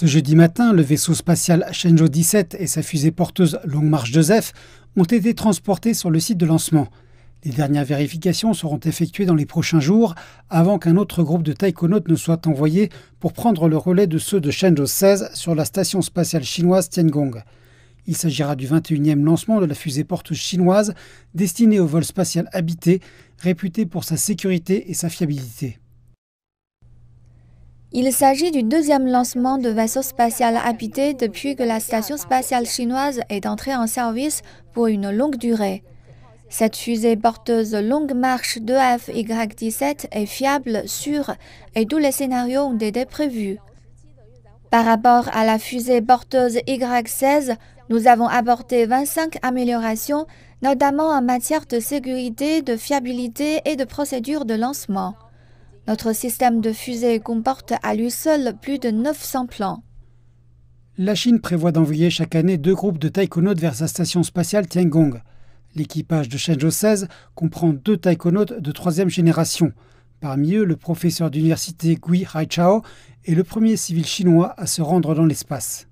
Ce jeudi matin, le vaisseau spatial Shenzhou 17 et sa fusée porteuse Longue Marche f ont été transportés sur le site de lancement. Les dernières vérifications seront effectuées dans les prochains jours avant qu'un autre groupe de taïkonautes ne soit envoyé pour prendre le relais de ceux de Shenzhou 16 sur la station spatiale chinoise Tiangong. Il s'agira du 21e lancement de la fusée porteuse chinoise destinée au vol spatial habité, réputée pour sa sécurité et sa fiabilité. Il s'agit du deuxième lancement de vaisseau spatial habité depuis que la station spatiale chinoise est entrée en service pour une longue durée. Cette fusée porteuse Longue Marche 2FY-17 est fiable, sûre et tous les scénarios ont été prévus. Par rapport à la fusée porteuse Y-16, nous avons apporté 25 améliorations, notamment en matière de sécurité, de fiabilité et de procédure de lancement. Notre système de fusée comporte à lui seul plus de 900 plans. La Chine prévoit d'envoyer chaque année deux groupes de taïkonautes vers sa station spatiale Tiangong. L'équipage de Shenzhou 16 comprend deux taïkonautes de troisième génération. Parmi eux, le professeur d'université Gui Haichao est le premier civil chinois à se rendre dans l'espace.